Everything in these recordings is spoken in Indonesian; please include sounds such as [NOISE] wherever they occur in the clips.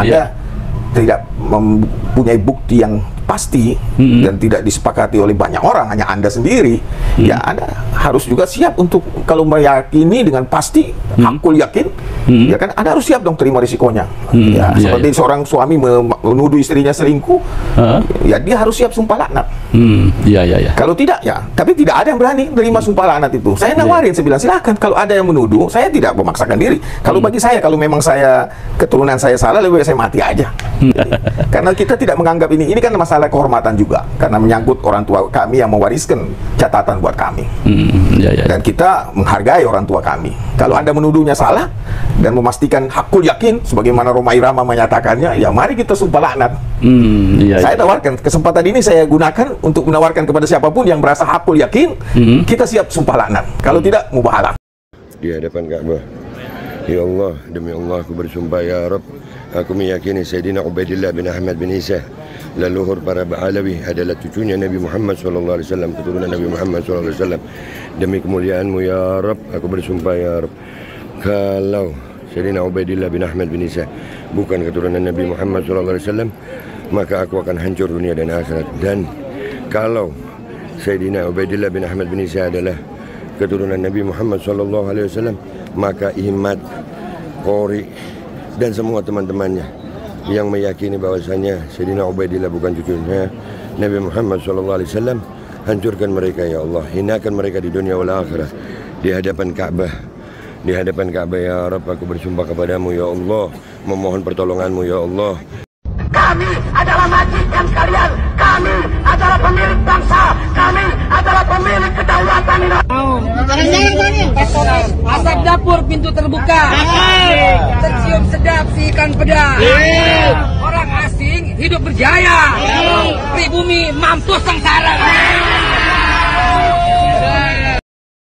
Anda yeah. tidak mempunyai bukti yang pasti hmm. dan tidak disepakati oleh banyak orang hanya anda sendiri hmm. ya anda harus juga siap untuk kalau meyakini dengan pasti hmm. hakul yakin hmm. ya kan anda harus siap dong terima risikonya hmm. ya, ya seperti ya. seorang suami menuduh istrinya selingkuh huh? ya dia harus siap sumpah laknat hmm. ya ya ya kalau tidak ya tapi tidak ada yang berani -hmm. sumpah laknat itu saya iya. nawarin ya. saya bilang silahkan kalau ada yang menuduh saya tidak memaksakan diri kalau hmm. bagi saya kalau memang saya keturunan saya salah lebih baik saya mati aja mm. karena kita tidak menganggap ini ini kan masalah segala kehormatan juga karena menyangkut orang tua kami yang mewariskan catatan buat kami. Hmm, ya, ya. Dan kita menghargai orang tua kami. Kalau Anda menuduhnya salah dan memastikan hakul yakin sebagaimana Roma Irama menyatakannya, ya mari kita sumpah laknat. Hmm, ya, saya ya. tawarkan kesempatan ini saya gunakan untuk menawarkan kepada siapapun yang merasa hakul yakin, hmm. kita siap sumpah laknat. Kalau hmm. tidak mubahalah. Di hadapan Ka'bah. Ya Allah, demi Allah aku bersumpah ya Rabb Aku meyakini Sayyidina Ubaidillah bin Ahmad bin Isa leluhur para Alawi adalah cucunya Nabi Muhammad sallallahu alaihi wasallam, keturunan Nabi Muhammad sallallahu alaihi wasallam. Demi kemuliaanmu ya Rabb, aku bersumpah ya Rabb. Kalau Sayyidina Ubaidillah bin Ahmad bin Isa bukan keturunan Nabi Muhammad sallallahu alaihi wasallam, maka aku akan hancur dunia dan akhirat. Dan kalau Sayyidina Ubaidillah bin Ahmad bin Isa adalah keturunan Nabi Muhammad sallallahu alaihi wasallam, maka Imad, Qori dan semua teman-temannya yang meyakini bahwasanya Sayyidina Ubaidillah bukan cucunya Nabi Muhammad sallallahu alaihi wasallam hancurkan mereka ya Allah hinakan mereka di dunia wal akhirah di hadapan Ka'bah di hadapan Ka'bah ya Rabb aku bersumpah kepadamu ya Allah memohon pertolonganmu ya Allah kami adalah majikan kalian kami Asap dapur pintu terbuka. Tercium sedap si ikan peda. Orang asing hidup berjaya. Pribumi mampus sengsara.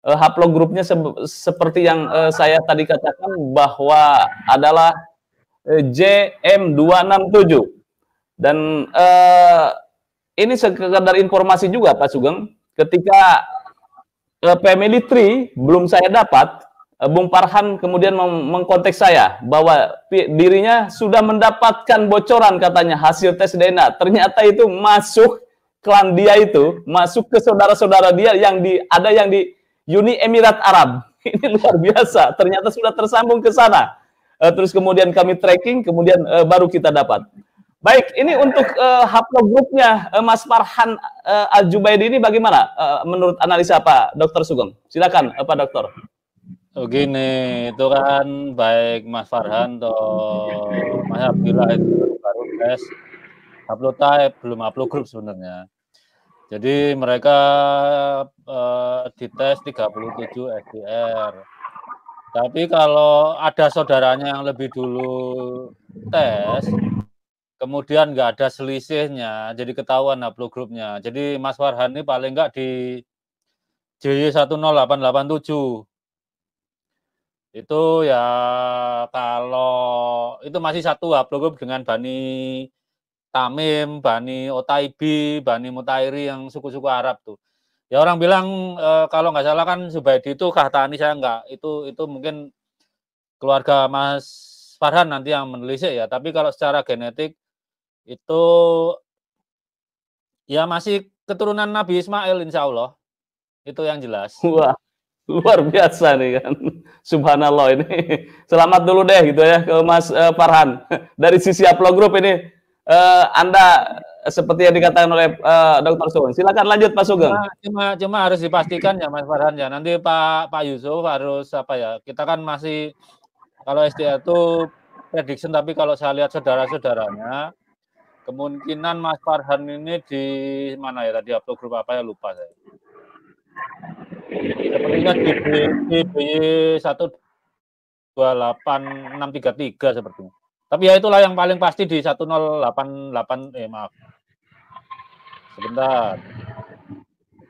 Uh, grupnya se seperti yang uh, saya tadi katakan bahwa adalah eh, uh, JM267 dan uh, ini sekedar informasi juga Pak Sugeng ketika uh, family tree belum saya dapat Eh, Bung Parhan kemudian mengkonteks saya bahwa dirinya sudah mendapatkan bocoran katanya hasil tes DNA. Ternyata itu masuk klan dia itu, masuk ke saudara-saudara dia yang di ada yang di Uni Emirat Arab. [LAUGHS] Ini luar biasa. Ternyata sudah tersambung ke sana. Eh, terus kemudian kami tracking, kemudian eh, baru kita dapat. Baik, ini untuk uh, haplogrupnya uh, Mas Parhan uh, Al-Jubaidi ini bagaimana uh, menurut analisa Pak Dokter Sugeng? Silakan uh, Pak Dokter. Begini, oh, itu kan baik Mas Farhan atau Mas Abdillah itu baru tes upload type, belum upload grup sebenarnya. Jadi mereka uh, dites 37 SDR. Tapi kalau ada saudaranya yang lebih dulu tes, kemudian nggak ada selisihnya, jadi ketahuan upload grupnya. Jadi Mas Farhan ini paling nggak di JY10887 itu ya kalau itu masih satu hub grup dengan Bani Tamim, Bani Otaibi, Bani Mutairi yang suku-suku Arab tuh. Ya orang bilang e, kalau nggak salah kan Zubaidi itu Kahtani saya nggak itu itu mungkin keluarga Mas Farhan nanti yang menelisik ya. Tapi kalau secara genetik itu ya masih keturunan Nabi Ismail insya Allah itu yang jelas. Wah. Luar biasa nih kan. Subhanallah ini. Selamat dulu deh gitu ya ke Mas uh, Farhan. Dari sisi Aplo Group ini uh, Anda seperti yang dikatakan oleh uh, eh, Dr. Sugeng. Silakan lanjut Pak Sugeng. Cuma, cuma harus dipastikan ya Mas Farhan ya. Nanti Pak Pak Yusuf harus apa ya? Kita kan masih kalau SDA itu prediction tapi kalau saya lihat saudara-saudaranya kemungkinan Mas Farhan ini di mana ya tadi upload grup apa ya lupa saya sepertinya DBY satu dua delapan enam tiga tiga sepertinya. Tapi ya itulah yang paling pasti di satu delapan delapan. eh maaf. Sebentar.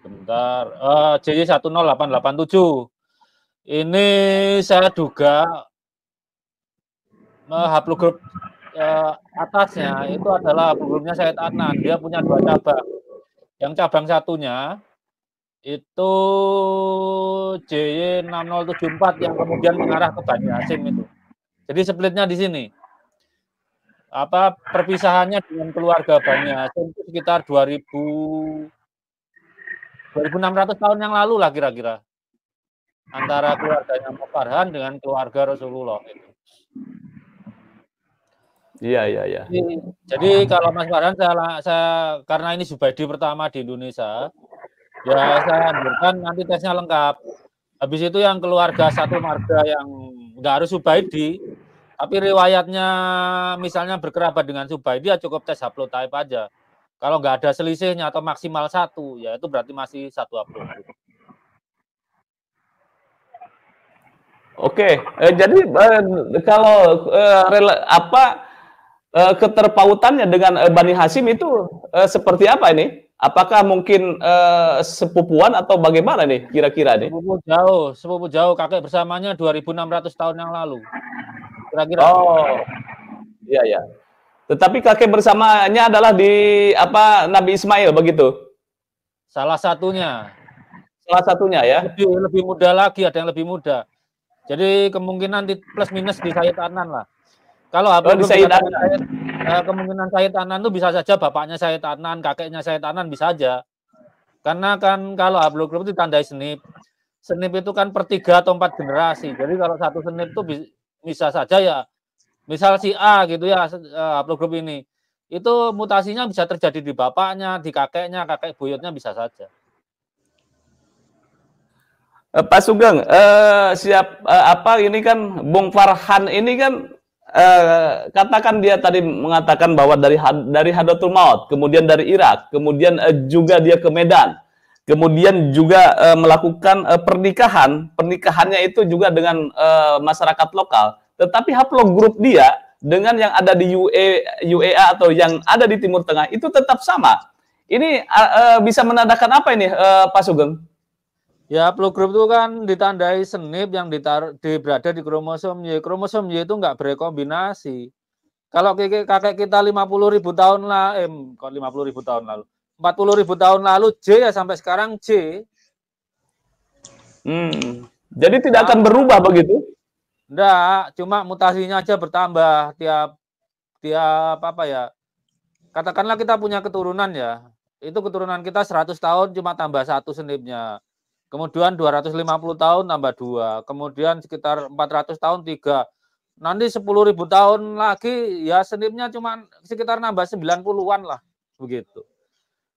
Sebentar. Eh, satu Eh uh, delapan tujuh. Ini saya duga uh, grup uh, eh, atasnya itu adalah grupnya saya Adnan. Dia punya dua cabang. Yang cabang satunya itu JY 6074 e yang kemudian mengarah ke Bani Hasim itu. Jadi splitnya di sini. Apa perpisahannya dengan keluarga Bani Hasim itu sekitar 2000 2600 tahun yang lalu lah kira-kira. Antara keluarganya Farhan dengan keluarga Rasulullah itu. Iya, iya, iya. Jadi, jadi kalau Mas Farhan saya, saya karena ini Zubaidi pertama di Indonesia, Ya, saya anjurkan nanti tesnya lengkap. Habis itu yang keluarga satu marga yang nggak harus Subaidi, tapi riwayatnya misalnya berkerabat dengan Subaidi ya cukup tes haplotype aja. Kalau nggak ada selisihnya atau maksimal satu, ya itu berarti masih satu haplotype. Oke, eh, jadi eh, kalau eh, rela, apa eh, keterpautannya dengan eh, Bani Hasim itu eh, seperti apa ini? Apakah mungkin uh, sepupuan atau bagaimana nih kira-kira nih? Sepupu jauh, sepupu jauh kakek bersamanya 2600 tahun yang lalu. Kira-kira. Oh. Iya, ya. Tetapi kakek bersamanya adalah di apa Nabi Ismail begitu. Salah satunya. Salah satunya ya. Lebih, lebih muda lagi ada yang lebih muda. Jadi kemungkinan di plus minus di Sayyid Anan lah. Kalau apa? oh, di Sayyid uh, kemungkinan saya Anan itu bisa saja bapaknya saya kakeknya saya bisa saja. Karena kan kalau grup itu tandai senip. Senip itu kan pertiga tiga atau empat generasi. Jadi kalau satu senip itu bisa saja ya. Misal si A gitu ya eh, grup ini. Itu mutasinya bisa terjadi di bapaknya, di kakeknya, kakek buyutnya bisa saja. Eh, Pak Sugeng, eh, siap eh, apa ini kan Bung Farhan ini kan eh, katakan dia tadi mengatakan bahwa dari dari Hadatul Maut, kemudian dari Irak, kemudian eh, juga dia ke Medan, kemudian juga eh, melakukan eh, pernikahan, pernikahannya itu juga dengan eh, masyarakat lokal. Tetapi haplogroup dia dengan yang ada di UA, e, e UEA atau yang ada di Timur Tengah itu tetap sama. Ini uh, bisa menandakan apa ini uh, Pak Sugeng? Ya, plogrup itu kan ditandai senip yang ditar, di, berada di kromosom Y. Kromosom Y itu nggak berekombinasi. Kalau kakek kita 50 ribu tahun lah, eh, 50 ribu tahun lalu, 40 ribu tahun lalu C ya sampai sekarang C. Hmm. Jadi tidak nah, akan berubah begitu? Enggak, cuma mutasinya aja bertambah tiap tiap apa ya? Katakanlah kita punya keturunan ya, itu keturunan kita 100 tahun cuma tambah satu senipnya Kemudian 250 tahun tambah dua, Kemudian sekitar 400 tahun tiga. Nanti 10.000 tahun lagi ya senipnya cuma sekitar nambah 90-an lah. Begitu.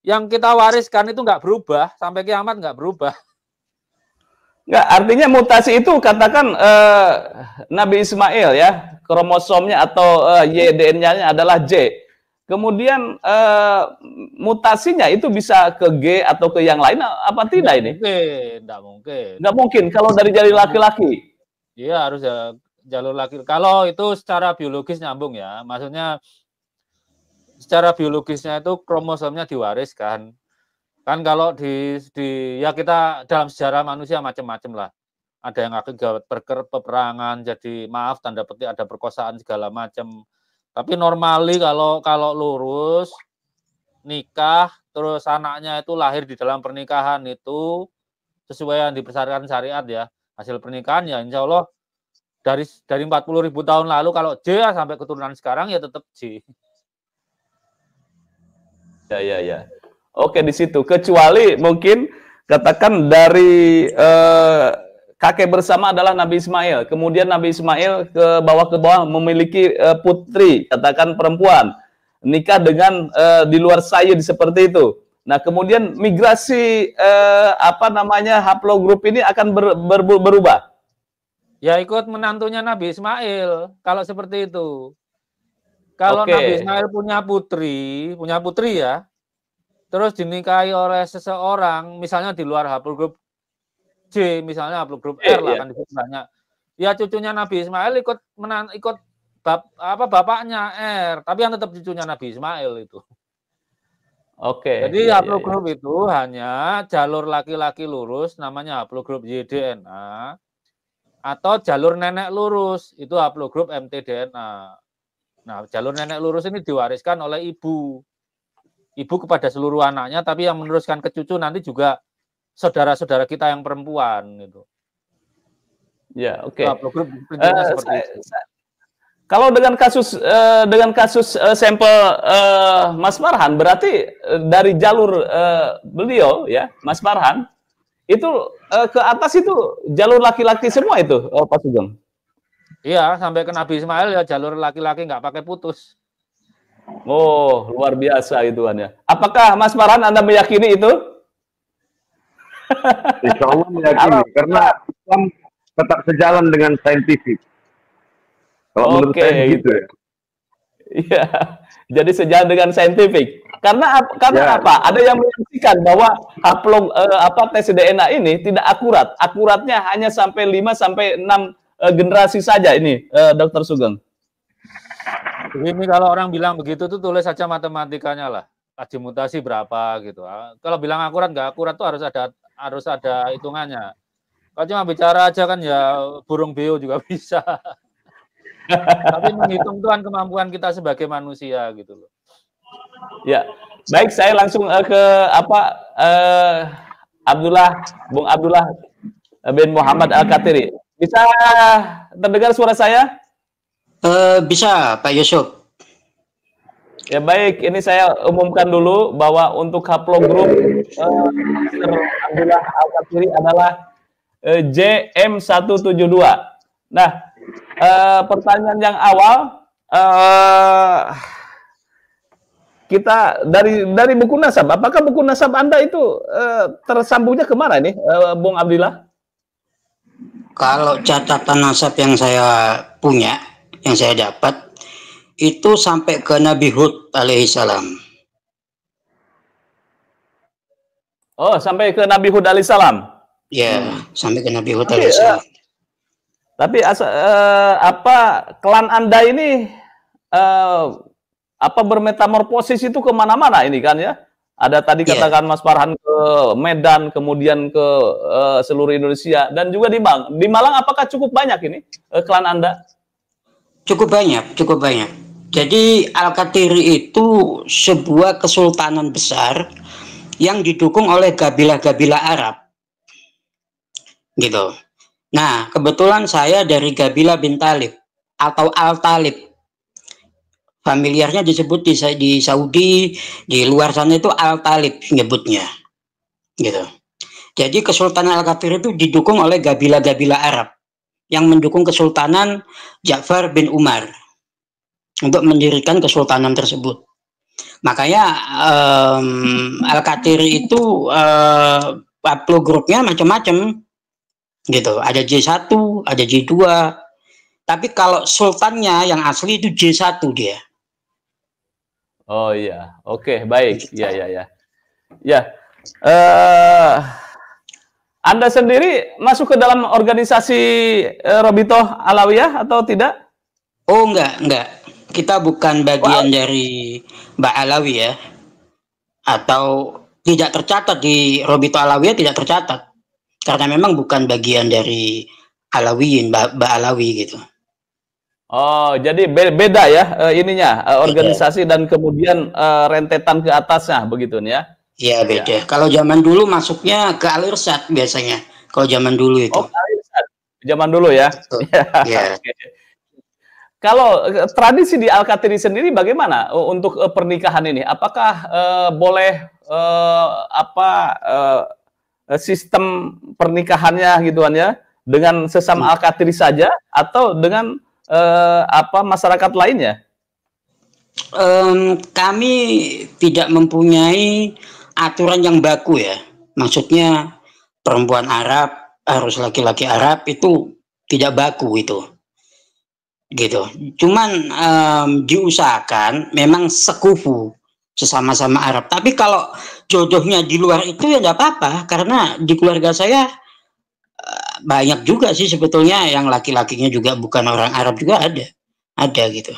Yang kita wariskan itu nggak berubah. Sampai kiamat nggak berubah. Nggak, artinya mutasi itu katakan eh, Nabi Ismail ya. Kromosomnya atau eh, YDN-nya adalah J Kemudian eh, mutasinya itu bisa ke G atau ke yang lain apa tidak nggak ini? Mungkin, tidak mungkin. Tidak mungkin kalau dari jari laki-laki. Iya harus ya, jalur laki. Kalau itu secara biologis nyambung ya, maksudnya secara biologisnya itu kromosomnya diwariskan. Kan kalau di, di ya kita dalam sejarah manusia macam-macam lah. Ada yang akhirnya perker, peperangan, jadi maaf tanda petik ada perkosaan segala macam tapi normali kalau kalau lurus nikah terus anaknya itu lahir di dalam pernikahan itu sesuai yang dipersyaratkan syariat ya hasil pernikahan ya insya Allah dari dari 40 ribu tahun lalu kalau J ya, sampai keturunan sekarang ya tetap J. Ya ya ya. Oke di situ kecuali mungkin katakan dari eh, kakek bersama adalah Nabi Ismail. Kemudian Nabi Ismail ke bawah ke bawah memiliki uh, putri, katakan perempuan, nikah dengan uh, di luar sayid seperti itu. Nah, kemudian migrasi uh, apa namanya haplogroup ini akan ber, ber, berubah. Ya ikut menantunya Nabi Ismail kalau seperti itu. Kalau okay. Nabi Ismail punya putri, punya putri ya. Terus dinikahi oleh seseorang misalnya di luar haplogroup J misalnya upload grup iya, R lah iya. kan banyak. Ya cucunya Nabi Ismail ikut menan ikut bap, apa bapaknya R, tapi yang tetap cucunya Nabi Ismail itu. Oke. Jadi iya, ya, iya itu hanya jalur laki-laki lurus namanya grup YDNA atau jalur nenek lurus itu grup mtDNA. Nah, jalur nenek lurus ini diwariskan oleh ibu. Ibu kepada seluruh anaknya tapi yang meneruskan ke cucu nanti juga saudara-saudara kita yang perempuan itu. Ya, oke. Okay. Nah, uh, kalau dengan kasus uh, dengan kasus uh, sampel uh, Mas Marhan berarti uh, dari jalur uh, beliau ya, Mas Marhan itu uh, ke atas itu jalur laki-laki semua itu, oh, Pak Sugeng. Iya, sampai ke Nabi Ismail ya jalur laki-laki nggak pakai putus. Oh, luar biasa itu ya. Apakah Mas Marhan Anda meyakini itu? Insya Allah meyakini karena Islam tetap sejalan dengan saintifik. Kalau okay. menurut saya gitu ya. Iya, jadi sejalan dengan saintifik. Karena karena ya. apa? Ada yang menyaksikan bahwa haplog eh, apa tes DNA ini tidak akurat. Akuratnya hanya sampai 5 sampai 6 eh, generasi saja ini, eh, Dokter Sugeng. Ini kalau orang bilang begitu tuh tulis saja matematikanya lah. Aji mutasi berapa gitu. Ah, kalau bilang akurat nggak akurat tuh harus ada harus ada hitungannya. Kalau cuma bicara aja kan ya burung beo juga [LAUGHS] bisa. Tapi menghitung Tuhan kemampuan kita sebagai manusia gitu loh. Ya, baik saya langsung uh, ke apa uh, Abdullah, Bung Abdullah bin Muhammad Al Katiri. Bisa terdengar suara saya? Uh, bisa, Pak Yusuf. Ya baik, ini saya umumkan dulu bahwa untuk haplogroup eh, Abdullah al adalah eh, JM172. Nah, eh, pertanyaan yang awal eh, kita dari dari buku nasab, apakah buku nasab Anda itu eh, tersambungnya kemana nih, eh, Bung Abdillah? Kalau catatan nasab yang saya punya, yang saya dapat itu sampai ke Nabi Hud alaihissalam. Oh, sampai ke Nabi Hud alaihissalam. Ya, hmm. sampai ke Nabi Hud alaihissalam. Tapi, uh, tapi uh, apa klan Anda ini uh, apa bermetamorfosis itu kemana-mana ini kan ya? Ada tadi yeah. katakan Mas Farhan ke Medan, kemudian ke uh, seluruh Indonesia dan juga di Malang. Di Malang apakah cukup banyak ini uh, klan Anda? Cukup banyak, cukup banyak jadi Al-Katiri itu sebuah kesultanan besar yang didukung oleh gabila-gabila Arab. Gitu. Nah, kebetulan saya dari Gabila bin Talib atau Al-Talib. Familiarnya disebut di, di Saudi, di luar sana itu Al-Talib nyebutnya. Gitu. Jadi Kesultanan Al-Katir itu didukung oleh gabila-gabila Arab yang mendukung Kesultanan Ja'far bin Umar untuk mendirikan kesultanan tersebut. Makanya um, Al-Katiri itu uh, upload grupnya macam-macam gitu. Ada J1, ada J2. Tapi kalau sultannya yang asli itu J1 dia. Oh iya. Oke, okay, baik. Gitu. Iya, iya, iya. Ya. Eh Anda sendiri masuk ke dalam organisasi eh, Robito Alawiyah atau tidak? Oh, enggak, enggak kita bukan bagian wow. dari Mbak Alawi ya atau tidak tercatat di Robito ya, tidak tercatat karena memang bukan bagian dari Alawiyin Mbak, Mbak Alawi gitu. Oh, jadi be beda ya uh, ininya uh, organisasi beda. dan kemudian uh, rentetan ke atasnya begitu ya. Iya, iya. beda. Ya. Kalau zaman dulu masuknya ke alirsat biasanya. Kalau zaman dulu itu. Oh, alirsat. Zaman dulu ya. [LAUGHS] Iya. yeah. Iya. Kalau eh, tradisi di Alkatiri sendiri bagaimana eh, untuk eh, pernikahan ini? Apakah uh, boleh uh, apa uh, sistem pernikahannya gitu ya dengan sesama hmm. Alkatiri saja atau dengan uh, apa masyarakat lainnya? Um, kami tidak mempunyai aturan yang baku ya. Maksudnya perempuan Arab harus laki-laki Arab itu tidak baku itu gitu. Cuman um, diusahakan memang sekufu sesama-sama Arab. Tapi kalau jodohnya di luar itu ya nggak apa-apa karena di keluarga saya uh, banyak juga sih sebetulnya yang laki-lakinya juga bukan orang Arab juga ada, ada gitu.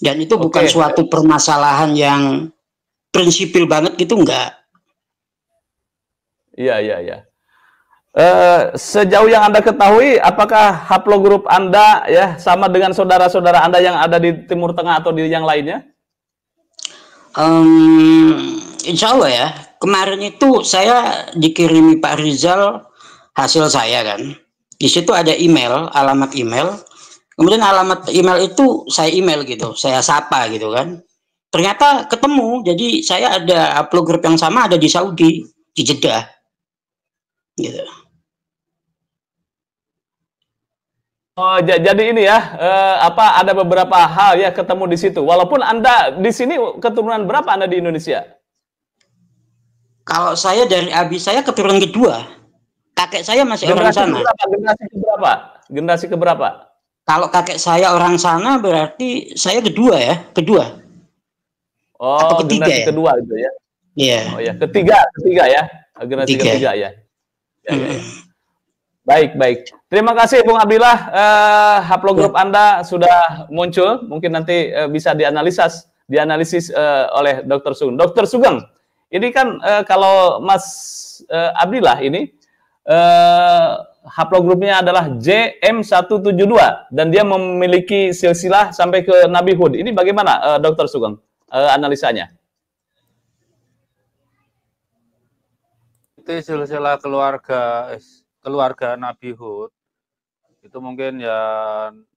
Dan itu okay. bukan suatu permasalahan yang prinsipil banget gitu nggak? Iya, iya, iya. Eh, sejauh yang Anda ketahui, apakah haplogrup Anda ya sama dengan saudara-saudara Anda yang ada di Timur Tengah atau di yang lainnya? Um, insya Allah ya. Kemarin itu saya dikirimi Pak Rizal hasil saya kan. Di situ ada email, alamat email. Kemudian alamat email itu saya email gitu, saya sapa gitu kan. Ternyata ketemu, jadi saya ada haplogroup yang sama ada di Saudi, di Jeddah gitu. Oh, jadi ini ya, eh, apa ada beberapa hal ya ketemu di situ. Walaupun Anda di sini keturunan berapa Anda di Indonesia? Kalau saya dari abi saya keturunan kedua. Kakek saya masih generasi orang sana. Keberapa? Generasi berapa? Generasi keberapa? Kalau kakek saya orang sana berarti saya kedua ya, kedua. Oh, Atau ketiga generasi ya? kedua gitu ya. Iya. Yeah. Oh ya, ketiga, ketiga ya. Generasi ketiga, ketiga ya. ya, ya. ya. Baik, baik. Terima kasih Bung Abdillah, uh, eh, haplo Anda sudah muncul. Mungkin nanti uh, bisa dianalisis, dianalisis uh, oleh Dr. Sugeng. Dr. Sugeng, ini kan uh, kalau Mas uh, Abdillah ini uh, haplogrupnya adalah JM172 dan dia memiliki silsilah sampai ke Nabi Hud. Ini bagaimana uh, Dr. Sugeng uh, analisanya? Itu silsilah keluarga keluarga Nabi Hud itu mungkin ya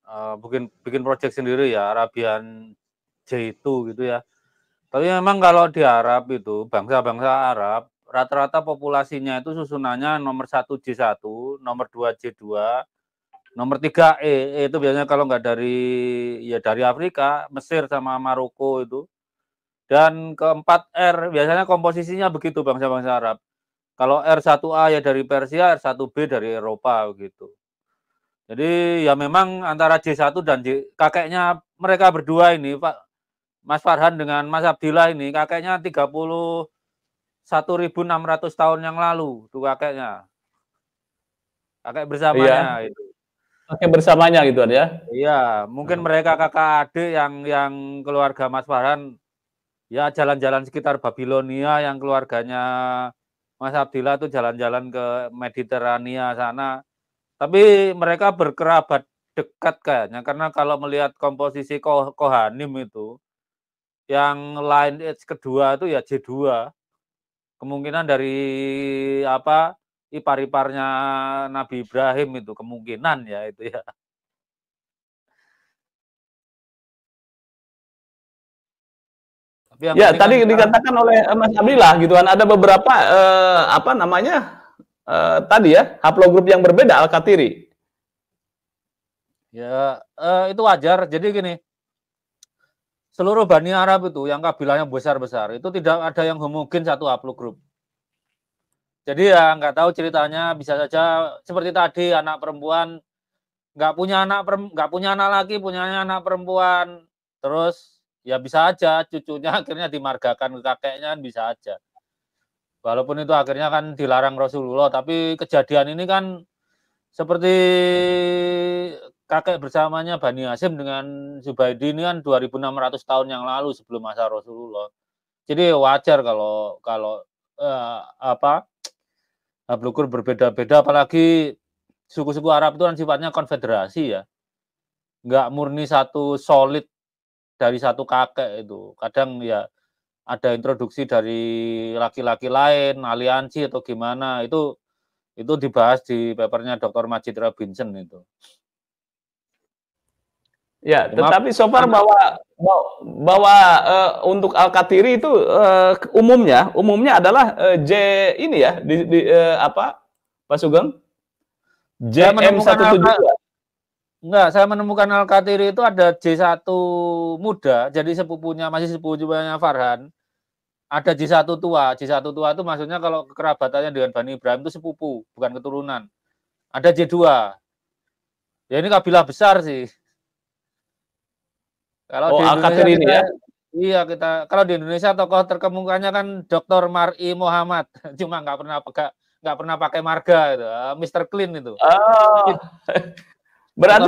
uh, bikin bikin proyek sendiri ya Arabian j itu gitu ya. Tapi memang kalau di Arab itu bangsa-bangsa Arab rata-rata populasinya itu susunannya nomor 1 J1, nomor 2 J2, nomor 3 E, e itu biasanya kalau nggak dari ya dari Afrika, Mesir sama Maroko itu. Dan keempat R biasanya komposisinya begitu bangsa-bangsa Arab. Kalau R1A ya dari Persia, R1B dari Eropa gitu. Jadi ya memang antara J1 dan J, kakeknya mereka berdua ini Pak Mas Farhan dengan Mas Abdillah ini kakeknya 31.600 tahun yang lalu tuh kakeknya. Kakek bersamanya iya. itu. Kakek bersamanya gitu ya. Iya, mungkin hmm. mereka kakak adik yang yang keluarga Mas Farhan ya jalan-jalan sekitar Babilonia yang keluarganya Mas Abdillah tuh jalan-jalan ke Mediterania sana. Tapi mereka berkerabat dekat kayaknya karena kalau melihat komposisi Koh Kohanim itu yang lineage eh, kedua itu ya J2. Kemungkinan dari apa ipar-iparnya Nabi Ibrahim itu kemungkinan ya itu ya. Tapi yang ya tadi kan dikatakan oleh eh, Mas Abdillah gitu kan ada beberapa eh, apa namanya eh, tadi ya haplogroup yang berbeda Alkatiri. Ya eh, itu wajar. Jadi gini seluruh Bani Arab itu yang kabilahnya besar-besar itu tidak ada yang homogen satu haplogroup. Jadi ya nggak tahu ceritanya bisa saja seperti tadi anak perempuan nggak punya anak nggak punya anak laki punyanya anak perempuan terus ya bisa aja cucunya [LAUGHS] akhirnya dimargakan ke kakeknya kan bisa aja. Walaupun itu akhirnya kan dilarang Rasulullah, tapi kejadian ini kan seperti kakek bersamanya Bani Hasim dengan Zubaidi ini kan 2600 tahun yang lalu sebelum masa Rasulullah. Jadi wajar kalau kalau eh, apa Hablukur berbeda-beda apalagi suku-suku Arab itu kan sifatnya konfederasi ya. nggak murni satu solid dari satu kakek itu. Kadang ya ada introduksi dari laki-laki lain, aliansi atau gimana itu itu dibahas di papernya Dr. Majid Robinson itu. Ya, tetapi so far bahwa bahwa uh, untuk Al-Katiri itu uh, umumnya umumnya adalah uh, J ini ya di, di uh, apa Pak Sugeng? JM172. Enggak, saya menemukan Al-Katiri itu ada J1 muda, jadi sepupunya masih sepupunya Farhan. Ada J1 tua. J1 tua itu maksudnya kalau kekerabatannya dengan Bani Ibrahim itu sepupu, bukan keturunan. Ada J2. Ya ini kabilah besar sih. Kalau oh, di Indonesia ini ya. Iya, kita kalau di Indonesia tokoh terkemukanya kan Dr. Mar'i Muhammad. [LAUGHS] Cuma nggak pernah pegang nggak pernah pakai marga itu, ah, Mr. Clean itu. Oh. Berarti